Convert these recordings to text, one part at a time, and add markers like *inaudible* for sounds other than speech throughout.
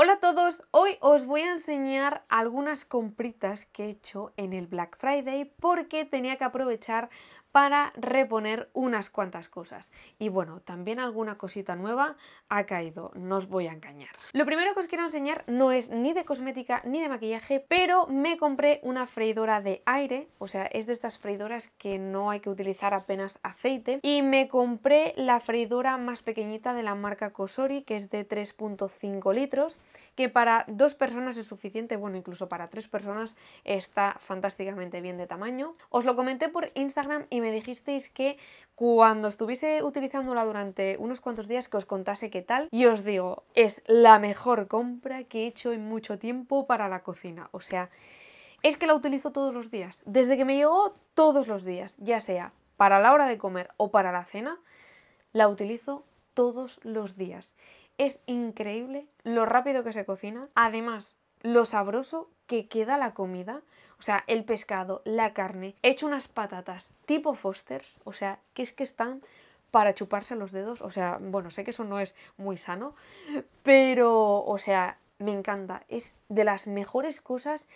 Hola a todos, hoy os voy a enseñar algunas compritas que he hecho en el Black Friday porque tenía que aprovechar para reponer unas cuantas cosas. Y bueno, también alguna cosita nueva ha caído, no os voy a engañar. Lo primero que os quiero enseñar no es ni de cosmética ni de maquillaje, pero me compré una freidora de aire, o sea, es de estas freidoras que no hay que utilizar apenas aceite, y me compré la freidora más pequeñita de la marca Cosori, que es de 3.5 litros, que para dos personas es suficiente, bueno, incluso para tres personas está fantásticamente bien de tamaño. Os lo comenté por Instagram y me me dijisteis que cuando estuviese utilizándola durante unos cuantos días que os contase qué tal y os digo, es la mejor compra que he hecho en mucho tiempo para la cocina. O sea, es que la utilizo todos los días. Desde que me llegó todos los días, ya sea para la hora de comer o para la cena, la utilizo todos los días. Es increíble lo rápido que se cocina. Además, lo sabroso que queda la comida, o sea, el pescado, la carne, he hecho unas patatas tipo Fosters, o sea, que es que están para chuparse los dedos, o sea, bueno, sé que eso no es muy sano, pero, o sea, me encanta, es de las mejores cosas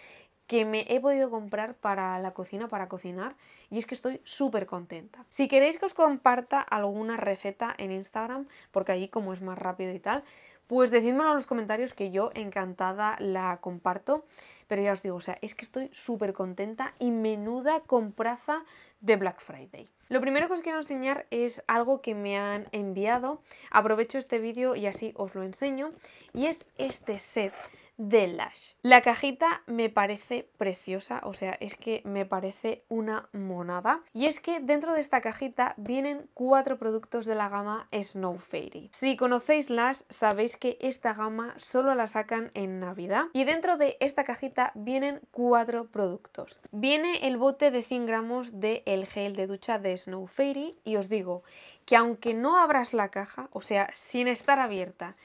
que me he podido comprar para la cocina, para cocinar, y es que estoy súper contenta. Si queréis que os comparta alguna receta en Instagram, porque allí como es más rápido y tal, pues decídmelo en los comentarios que yo encantada la comparto. Pero ya os digo, o sea, es que estoy súper contenta y menuda compraza de Black Friday. Lo primero que os quiero enseñar es algo que me han enviado. Aprovecho este vídeo y así os lo enseño. Y es este set de Lash. La cajita me parece preciosa, o sea, es que me parece una monada. Y es que dentro de esta cajita vienen cuatro productos de la gama Snow Fairy. Si conocéis Lash, sabéis que esta gama solo la sacan en Navidad. Y dentro de esta cajita vienen cuatro productos. Viene el bote de 100 gramos de el gel de ducha de Snow Fairy y os digo que aunque no abras la caja, o sea, sin estar abierta,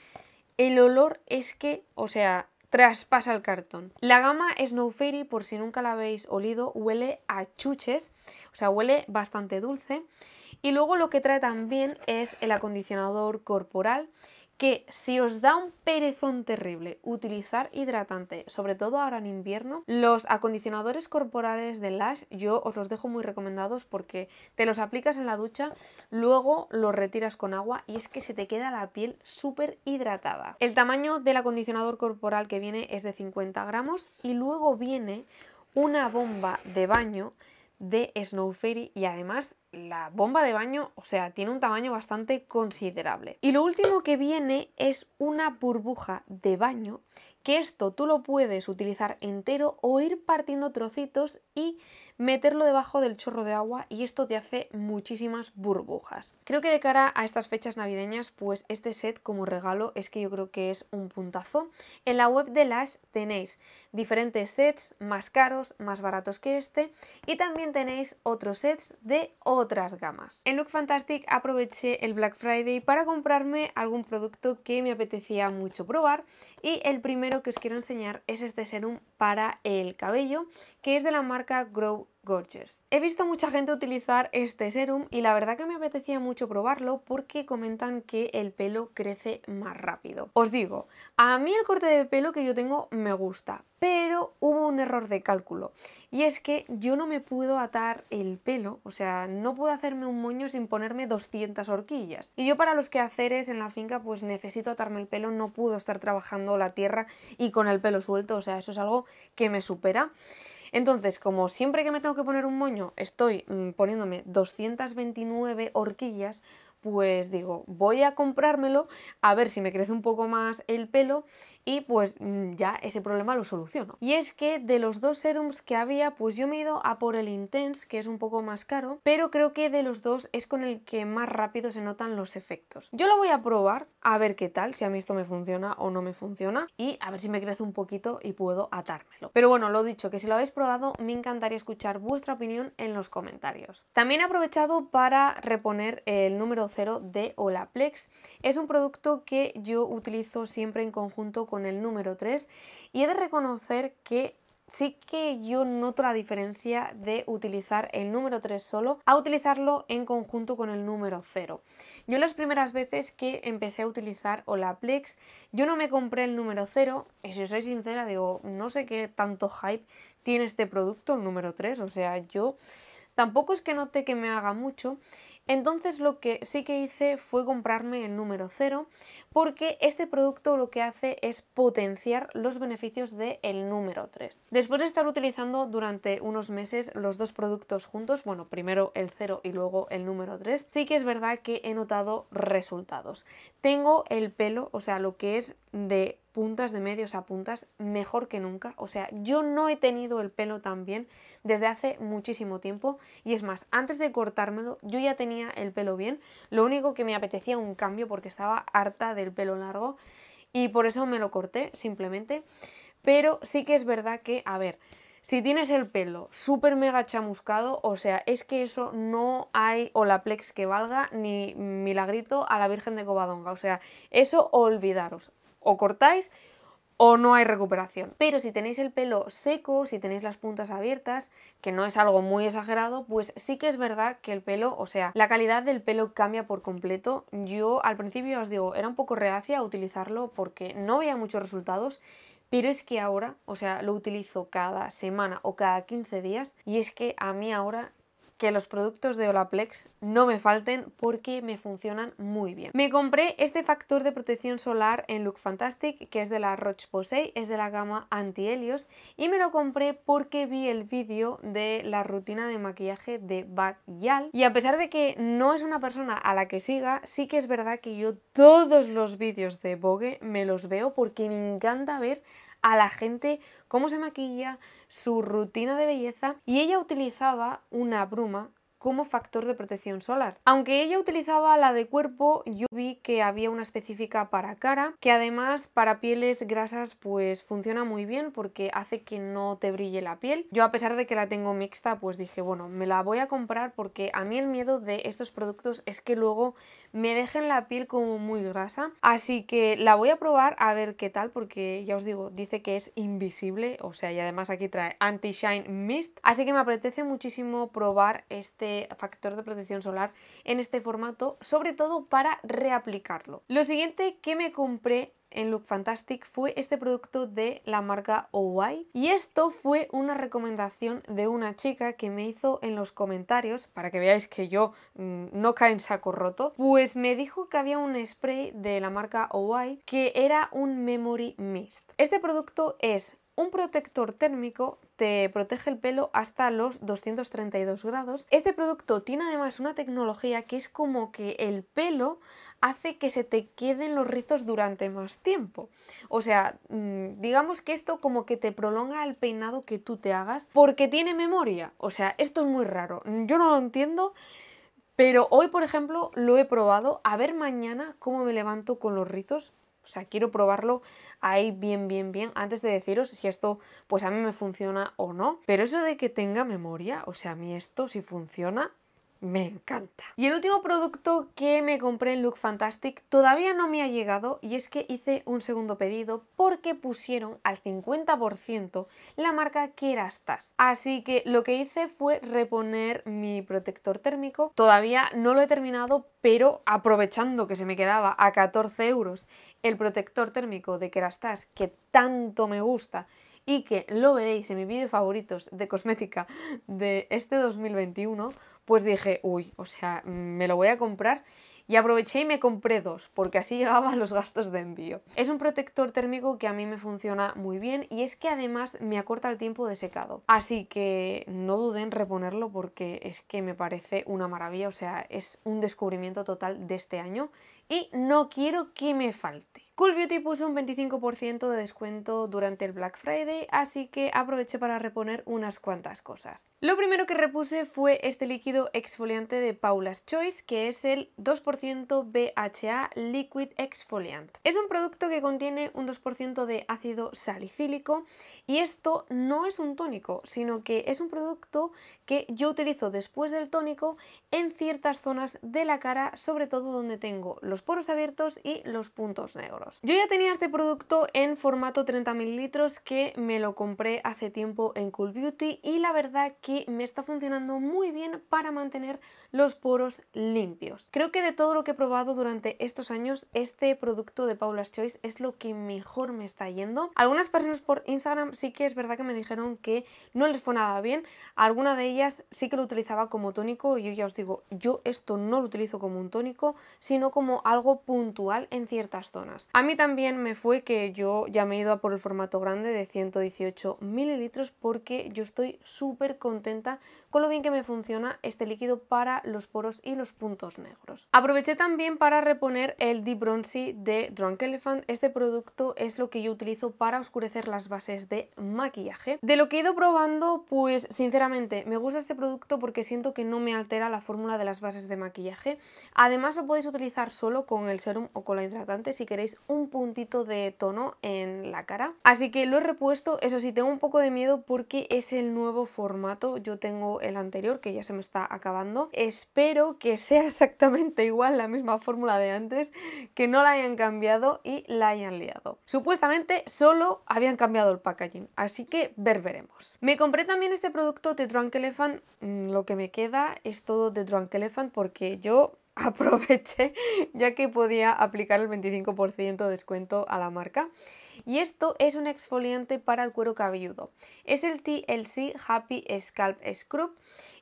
el olor es que, o sea, traspasa el cartón. La gama Snow Fairy, por si nunca la habéis olido, huele a chuches, o sea, huele bastante dulce. Y luego lo que trae también es el acondicionador corporal, que si os da un perezón terrible utilizar hidratante, sobre todo ahora en invierno, los acondicionadores corporales de Lash yo os los dejo muy recomendados porque te los aplicas en la ducha, luego los retiras con agua y es que se te queda la piel súper hidratada. El tamaño del acondicionador corporal que viene es de 50 gramos y luego viene una bomba de baño de Snow Fairy y además la bomba de baño, o sea, tiene un tamaño bastante considerable. Y lo último que viene es una burbuja de baño, que esto tú lo puedes utilizar entero o ir partiendo trocitos y meterlo debajo del chorro de agua y esto te hace muchísimas burbujas. Creo que de cara a estas fechas navideñas, pues este set como regalo es que yo creo que es un puntazo. En la web de Lash tenéis diferentes sets más caros, más baratos que este y también tenéis otros sets de otras gamas. En Look Fantastic aproveché el Black Friday para comprarme algún producto que me apetecía mucho probar y el primero que os quiero enseñar es este serum para el cabello, que es de la marca Grow He visto mucha gente utilizar este serum y la verdad que me apetecía mucho probarlo porque comentan que el pelo crece más rápido. Os digo, a mí el corte de pelo que yo tengo me gusta, pero hubo un error de cálculo y es que yo no me puedo atar el pelo, o sea, no puedo hacerme un moño sin ponerme 200 horquillas. Y yo para los quehaceres en la finca pues necesito atarme el pelo, no puedo estar trabajando la tierra y con el pelo suelto, o sea, eso es algo que me supera. Entonces, como siempre que me tengo que poner un moño, estoy mm, poniéndome 229 horquillas, pues digo, voy a comprármelo a ver si me crece un poco más el pelo y pues mm, ya ese problema lo soluciono. Y es que de los dos serums que había, pues yo me he ido a por el Intense, que es un poco más caro, pero creo que de los dos es con el que más rápido se notan los efectos. Yo lo voy a probar, a ver qué tal, si a mí esto me funciona o no me funciona, y a ver si me crece un poquito y puedo atármelo. Pero bueno, lo dicho, que si lo habéis probado, me encantaría escuchar vuestra opinión en los comentarios. También he aprovechado para reponer el número 0 de Olaplex. Es un producto que yo utilizo siempre en conjunto con el número 3 y he de reconocer que sí que yo noto la diferencia de utilizar el número 3 solo a utilizarlo en conjunto con el número 0. Yo las primeras veces que empecé a utilizar Olaplex, yo no me compré el número 0, y si soy sincera digo, no sé qué tanto hype tiene este producto, el número 3, o sea, yo tampoco es que note que me haga mucho entonces lo que sí que hice fue comprarme el número 0 porque este producto lo que hace es potenciar los beneficios del el número 3. Después de estar utilizando durante unos meses los dos productos juntos, bueno, primero el 0 y luego el número 3, sí que es verdad que he notado resultados. Tengo el pelo, o sea, lo que es de puntas, de medios a puntas, mejor que nunca. O sea, yo no he tenido el pelo tan bien desde hace muchísimo tiempo. Y es más, antes de cortármelo, yo ya tenía el pelo bien. Lo único que me apetecía un cambio porque estaba harta del pelo largo. Y por eso me lo corté, simplemente. Pero sí que es verdad que, a ver, si tienes el pelo súper mega chamuscado, o sea, es que eso no hay Olaplex que valga ni milagrito a la Virgen de Covadonga. O sea, eso olvidaros o cortáis o no hay recuperación. Pero si tenéis el pelo seco, si tenéis las puntas abiertas, que no es algo muy exagerado, pues sí que es verdad que el pelo, o sea, la calidad del pelo cambia por completo. Yo al principio os digo, era un poco reacia a utilizarlo porque no veía muchos resultados, pero es que ahora, o sea, lo utilizo cada semana o cada 15 días y es que a mí ahora que los productos de Olaplex no me falten porque me funcionan muy bien. Me compré este factor de protección solar en Look Fantastic, que es de la Roche-Posay, es de la gama anti-helios, y me lo compré porque vi el vídeo de la rutina de maquillaje de Bad Yal. Y a pesar de que no es una persona a la que siga, sí que es verdad que yo todos los vídeos de Vogue me los veo porque me encanta ver a la gente cómo se maquilla, su rutina de belleza y ella utilizaba una bruma como factor de protección solar. Aunque ella utilizaba la de cuerpo, yo vi que había una específica para cara, que además para pieles grasas pues funciona muy bien porque hace que no te brille la piel. Yo a pesar de que la tengo mixta, pues dije, bueno, me la voy a comprar porque a mí el miedo de estos productos es que luego me en la piel como muy grasa. Así que la voy a probar a ver qué tal porque ya os digo, dice que es invisible, o sea, y además aquí trae Anti-Shine Mist. Así que me apetece muchísimo probar este factor de protección solar en este formato, sobre todo para reaplicarlo. Lo siguiente que me compré en Look Fantastic fue este producto de la marca OY. Y esto fue una recomendación de una chica que me hizo en los comentarios, para que veáis que yo mm, no cae en saco roto, pues me dijo que había un spray de la marca OY que era un Memory Mist. Este producto es un protector térmico te protege el pelo hasta los 232 grados. Este producto tiene además una tecnología que es como que el pelo hace que se te queden los rizos durante más tiempo. O sea, mm, digamos que esto como que te prolonga el peinado que tú te hagas porque tiene memoria. O sea, esto es muy raro. Yo no lo entiendo. Pero hoy, por ejemplo, lo he probado. A ver mañana cómo me levanto con los rizos o sea, quiero probarlo ahí bien, bien, bien, antes de deciros si esto pues a mí me funciona o no. Pero eso de que tenga memoria, o sea, a mí esto si funciona, me encanta. Y el último producto que me compré en Look Fantastic todavía no me ha llegado y es que hice un segundo pedido porque pusieron al 50% la marca Kerastas. Así que lo que hice fue reponer mi protector térmico. Todavía no lo he terminado, pero aprovechando que se me quedaba a 14 euros el protector térmico de Kerastase que tanto me gusta y que lo veréis en mi vídeo favoritos de cosmética de este 2021, pues dije, uy, o sea, me lo voy a comprar y aproveché y me compré dos, porque así *laughs* llegaban los gastos de envío. Es un protector térmico que a mí me funciona muy bien y es que además me acorta el tiempo de secado. Así que no duden en reponerlo porque es que me parece una maravilla, o sea, es un descubrimiento total de este año y no quiero que me falte. Cool Beauty puso un 25% de descuento durante el Black Friday, así que aproveché para reponer unas cuantas cosas. Lo primero que repuse fue este líquido exfoliante de Paula's Choice, que es el 2% BHA Liquid Exfoliant. Es un producto que contiene un 2% de ácido salicílico y esto no es un tónico, sino que es un producto que yo utilizo después del tónico en ciertas zonas de la cara, sobre todo donde tengo los poros abiertos y los puntos negros. Yo ya tenía este producto en formato 30 mililitros que me lo compré hace tiempo en Cool Beauty y la verdad que me está funcionando muy bien para mantener los poros limpios. Creo que de todo lo que he probado durante estos años, este producto de Paula's Choice es lo que mejor me está yendo. Algunas personas por Instagram sí que es verdad que me dijeron que no les fue nada bien. Alguna de ellas sí que lo utilizaba como tónico. Yo ya os digo, yo esto no lo utilizo como un tónico, sino como algo puntual en ciertas zonas. A mí también me fue que yo ya me he ido a por el formato grande de 118 mililitros porque yo estoy súper contenta con lo bien que me funciona este líquido para los poros y los puntos negros. Aproveché también para reponer el Deep Bronzy de Drunk Elephant. Este producto es lo que yo utilizo para oscurecer las bases de maquillaje. De lo que he ido probando, pues sinceramente me gusta este producto porque siento que no me altera la fórmula de las bases de maquillaje. Además lo podéis utilizar solo con el serum o con la hidratante si queréis un puntito de tono en la cara. Así que lo he repuesto, eso sí, tengo un poco de miedo porque es el nuevo formato, yo tengo el anterior que ya se me está acabando. Espero que sea exactamente igual la misma fórmula de antes, que no la hayan cambiado y la hayan liado. Supuestamente solo habían cambiado el packaging, así que ver veremos. Me compré también este producto De Drunk Elephant, mm, lo que me queda es todo de Drunk Elephant porque yo aproveché ya que podía aplicar el 25% de descuento a la marca. Y esto es un exfoliante para el cuero cabelludo. Es el TLC Happy Scalp Scrub.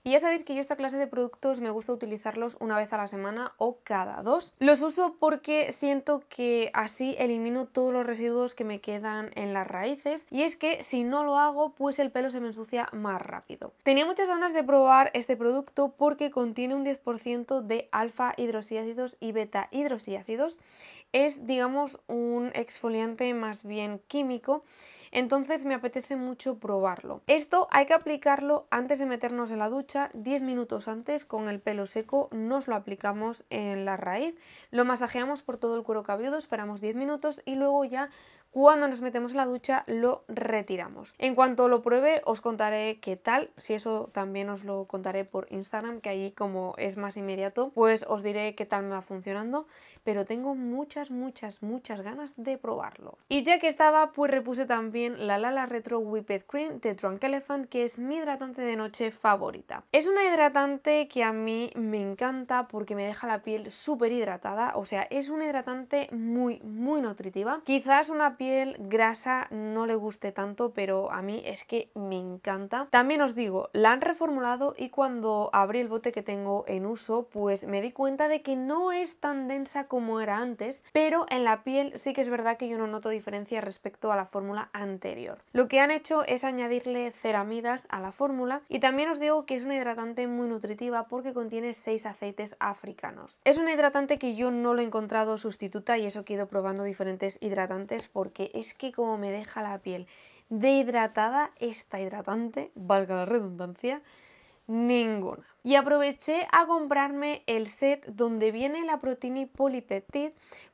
Y ya sabéis que yo esta clase de productos me gusta utilizarlos una vez a la semana o cada dos. Los uso porque siento que así elimino todos los residuos que me quedan en las raíces. Y es que si no lo hago, pues el pelo se me ensucia más rápido. Tenía muchas ganas de probar este producto porque contiene un 10% de alfa hidroxiácidos y beta hidroxiácidos es, digamos, un exfoliante más bien químico, entonces me apetece mucho probarlo. Esto hay que aplicarlo antes de meternos en la ducha, 10 minutos antes con el pelo seco, nos lo aplicamos en la raíz, lo masajeamos por todo el cuero cabelludo, esperamos 10 minutos y luego ya cuando nos metemos en la ducha lo retiramos. En cuanto lo pruebe os contaré qué tal, si eso también os lo contaré por Instagram, que ahí como es más inmediato, pues os diré qué tal me va funcionando, pero tengo muchas, muchas, muchas ganas de probarlo. Y ya que estaba, pues repuse también la Lala Retro Whipped Cream de Drunk Elephant, que es mi hidratante de noche favorita. Es una hidratante que a mí me encanta porque me deja la piel súper hidratada, o sea, es una hidratante muy, muy nutritiva. Quizás una piel grasa no le guste tanto, pero a mí es que me encanta. También os digo, la han reformulado y cuando abrí el bote que tengo en uso, pues me di cuenta de que no es tan densa como era antes, pero en la piel sí que es verdad que yo no noto diferencia respecto a la fórmula anterior. Lo que han hecho es añadirle ceramidas a la fórmula y también os digo que es una hidratante muy nutritiva porque contiene seis aceites africanos. Es una hidratante que yo no lo he encontrado sustituta y eso que he ido probando diferentes hidratantes porque que es que como me deja la piel de hidratada, esta hidratante, valga la redundancia, ninguna. Y aproveché a comprarme el set donde viene la proteína polipeptid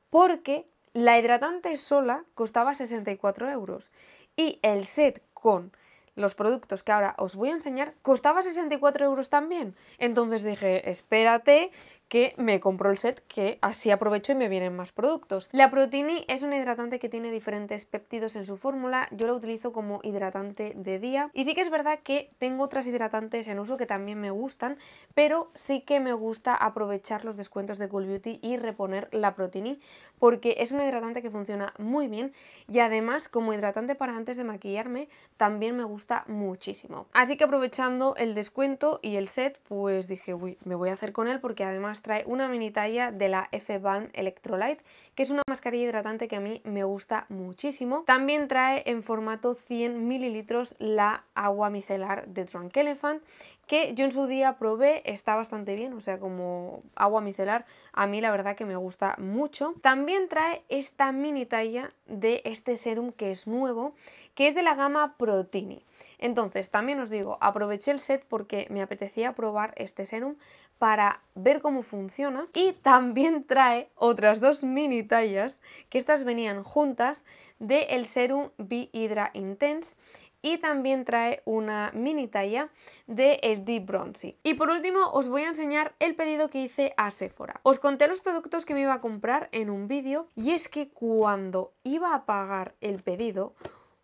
porque la hidratante sola costaba 64 euros y el set con los productos que ahora os voy a enseñar costaba 64 euros también. Entonces dije, espérate, que me compró el set que así aprovecho y me vienen más productos. La Protini es un hidratante que tiene diferentes péptidos en su fórmula, yo lo utilizo como hidratante de día y sí que es verdad que tengo otras hidratantes en uso que también me gustan, pero sí que me gusta aprovechar los descuentos de Cool Beauty y reponer la Protini porque es un hidratante que funciona muy bien y además como hidratante para antes de maquillarme también me gusta muchísimo. Así que aprovechando el descuento y el set pues dije uy me voy a hacer con él porque además trae una mini talla de la F-Balm Electrolyte, que es una mascarilla hidratante que a mí me gusta muchísimo. También trae en formato 100 ml la agua micelar de Drunk Elephant, que yo en su día probé, está bastante bien, o sea, como agua micelar, a mí la verdad que me gusta mucho. También trae esta mini talla de este serum que es nuevo, que es de la gama Protini. Entonces, también os digo, aproveché el set porque me apetecía probar este serum para ver cómo funciona y también trae otras dos mini tallas que estas venían juntas del el Serum B Hydra Intense y también trae una mini talla de el Deep Bronzy. Y por último os voy a enseñar el pedido que hice a Sephora. Os conté los productos que me iba a comprar en un vídeo y es que cuando iba a pagar el pedido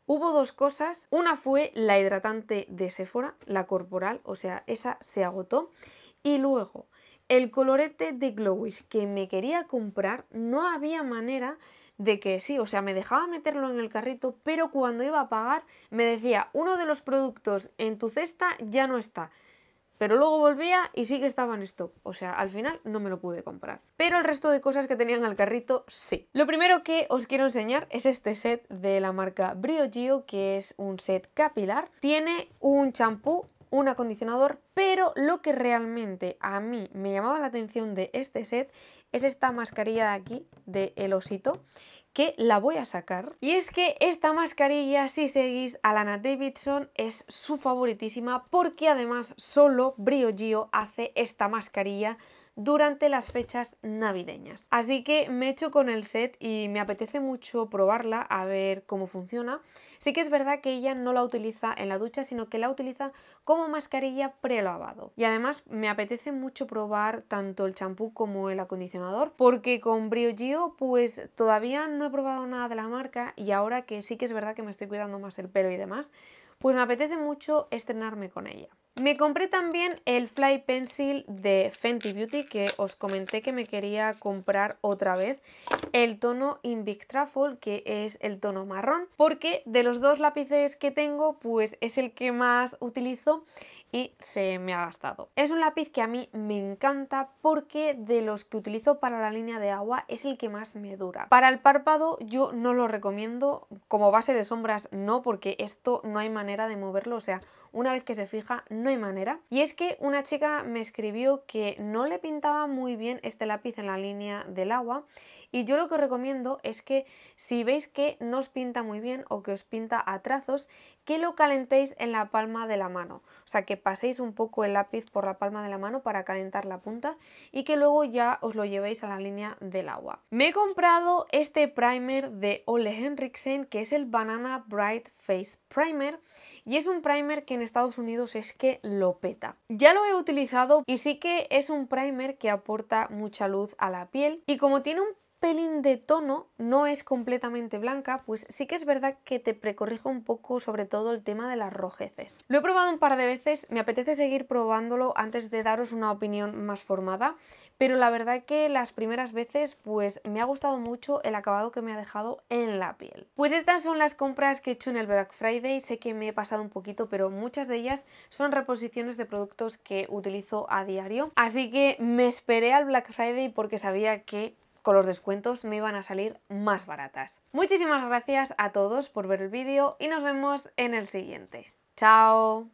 hubo dos cosas. Una fue la hidratante de Sephora, la corporal, o sea, esa se agotó. Y luego, el colorete de Glowish que me quería comprar, no había manera de que sí, o sea, me dejaba meterlo en el carrito, pero cuando iba a pagar me decía, uno de los productos en tu cesta ya no está. Pero luego volvía y sí que estaba en stock. O sea, al final no me lo pude comprar. Pero el resto de cosas que tenía en el carrito, sí. Lo primero que os quiero enseñar es este set de la marca Brio que es un set capilar. Tiene un champú un acondicionador, pero lo que realmente a mí me llamaba la atención de este set es esta mascarilla de aquí, de el osito, que la voy a sacar. Y es que esta mascarilla, si seguís a Lana Davidson, es su favoritísima porque además solo Brio Gio hace esta mascarilla durante las fechas navideñas. Así que me echo con el set y me apetece mucho probarla a ver cómo funciona. Sí que es verdad que ella no la utiliza en la ducha, sino que la utiliza como mascarilla prelavado. Y además me apetece mucho probar tanto el champú como el acondicionador, porque con Briogeo pues todavía no he probado nada de la marca y ahora que sí que es verdad que me estoy cuidando más el pelo y demás, pues me apetece mucho estrenarme con ella. Me compré también el Fly Pencil de Fenty Beauty que os comenté que me quería comprar otra vez. El tono Invict Truffle que es el tono marrón porque de los dos lápices que tengo pues es el que más utilizo y se me ha gastado. Es un lápiz que a mí me encanta porque de los que utilizo para la línea de agua es el que más me dura. Para el párpado yo no lo recomiendo, como base de sombras no porque esto no hay manera de moverlo, o sea una vez que se fija no hay manera. Y es que una chica me escribió que no le pintaba muy bien este lápiz en la línea del agua y yo lo que os recomiendo es que si veis que no os pinta muy bien o que os pinta a trazos, que lo calentéis en la palma de la mano. O sea, que paséis un poco el lápiz por la palma de la mano para calentar la punta y que luego ya os lo llevéis a la línea del agua. Me he comprado este primer de Ole Henriksen que es el Banana Bright Face Primer y es un primer que en Estados Unidos es que lo peta. Ya lo he utilizado y sí que es un primer que aporta mucha luz a la piel y como tiene un de tono, no es completamente blanca, pues sí que es verdad que te precorrijo un poco sobre todo el tema de las rojeces. Lo he probado un par de veces, me apetece seguir probándolo antes de daros una opinión más formada, pero la verdad que las primeras veces pues me ha gustado mucho el acabado que me ha dejado en la piel. Pues estas son las compras que he hecho en el Black Friday, sé que me he pasado un poquito, pero muchas de ellas son reposiciones de productos que utilizo a diario, así que me esperé al Black Friday porque sabía que con los descuentos me iban a salir más baratas. Muchísimas gracias a todos por ver el vídeo y nos vemos en el siguiente. ¡Chao!